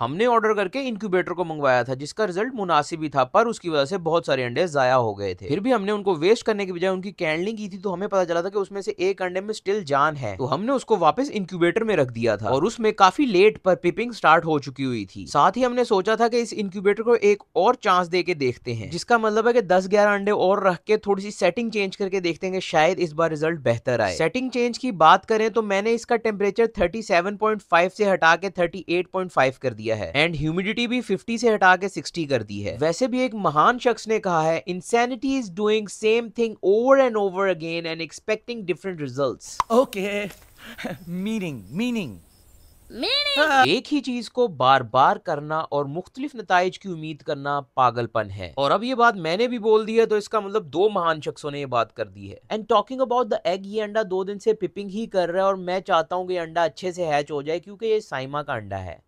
हमने ऑर्डर करके इंक्यूबेटर को मंगवाया था जिसका रिजल्ट मुनासिब ही था पर उसकी वजह से बहुत सारे अंडे जाया हो गए थे फिर भी हमने उनको वेस्ट करने के बजाय उनकी कैंडलिंग की थी तो हमें पता चला था कि उसमें से एक अंडे में स्टिल जान है तो हमने उसको वापस इंक्यूबेटर में रख दिया था और उसमें काफी लेट पर पिपिंग स्टार्ट हो चुकी हुई थी साथ ही हमने सोचा था की इस इंक्यूबेटर को एक और चांस दे के देखते हैं जिसका मतलब है कि दस ग्यारह अंडे और रख के थोड़ी सी सेटिंग चेंज करके देखते हैं शायद इस बार रिजल्ट बेहतर आए सेटिंग चेंज की बात करें तो मैंने इसका टेम्परेचर थर्टी से हटा के थर्टी कर दिया दिया है एंड ह्यूमिडिटी भी फिफ्टी से हटा के सिक्सटी कर दी है वैसे भी एक महान शख्स ने कहा है insanity is doing same thing over and over again and expecting different results okay meaning meaning एक ही चीज को बार बार करना और मुख्तलिफ नतज की उम्मीद करना पागलपन है और अब ये बात मैंने भी बोल दी है तो इसका मतलब दो महान शख्सों ने ये बात कर दी है and talking about the egg ये अंडा दो दिन से पिपिंग ही कर रहा है और मैं चाहता हूँ कि अंडा अच्छे से हैच हो जाए क्योंकि ये साइमा का अंडा है